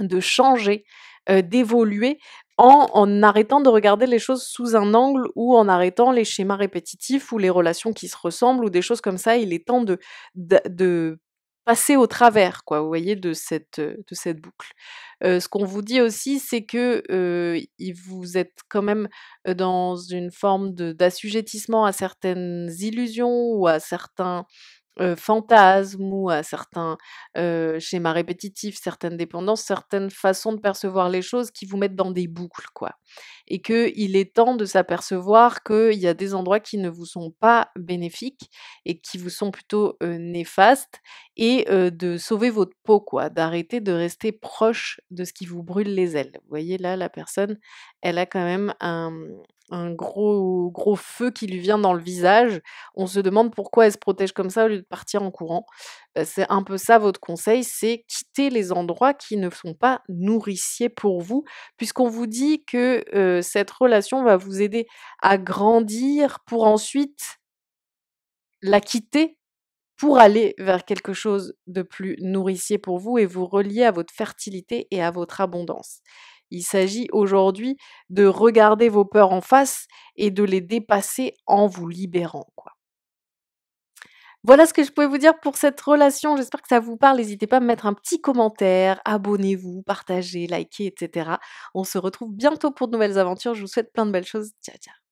de changer, euh, d'évoluer en, en, arrêtant de regarder les choses sous un angle ou en arrêtant les schémas répétitifs ou les relations qui se ressemblent ou des choses comme ça. Il est temps de passer au travers, quoi, vous voyez, de cette, de cette boucle. ce qu'on vous dit aussi, c'est que vous êtes quand même dans une forme d'assujettissement à certaines illusions ou à certains euh, fantasmes ou à certains euh, schémas répétitifs, certaines dépendances, certaines façons de percevoir les choses qui vous mettent dans des boucles, quoi. Et qu'il est temps de s'apercevoir qu'il y a des endroits qui ne vous sont pas bénéfiques et qui vous sont plutôt euh, néfastes et de sauver votre peau, quoi, d'arrêter de rester proche de ce qui vous brûle les ailes. Vous voyez là, la personne, elle a quand même un, un gros, gros feu qui lui vient dans le visage. On se demande pourquoi elle se protège comme ça au lieu de partir en courant. C'est un peu ça votre conseil, c'est quitter les endroits qui ne sont pas nourriciers pour vous, puisqu'on vous dit que cette relation va vous aider à grandir pour ensuite la quitter pour aller vers quelque chose de plus nourricier pour vous et vous relier à votre fertilité et à votre abondance. Il s'agit aujourd'hui de regarder vos peurs en face et de les dépasser en vous libérant. Voilà ce que je pouvais vous dire pour cette relation. J'espère que ça vous parle. N'hésitez pas à me mettre un petit commentaire, abonnez-vous, partagez, likez, etc. On se retrouve bientôt pour de nouvelles aventures. Je vous souhaite plein de belles choses. Ciao, ciao.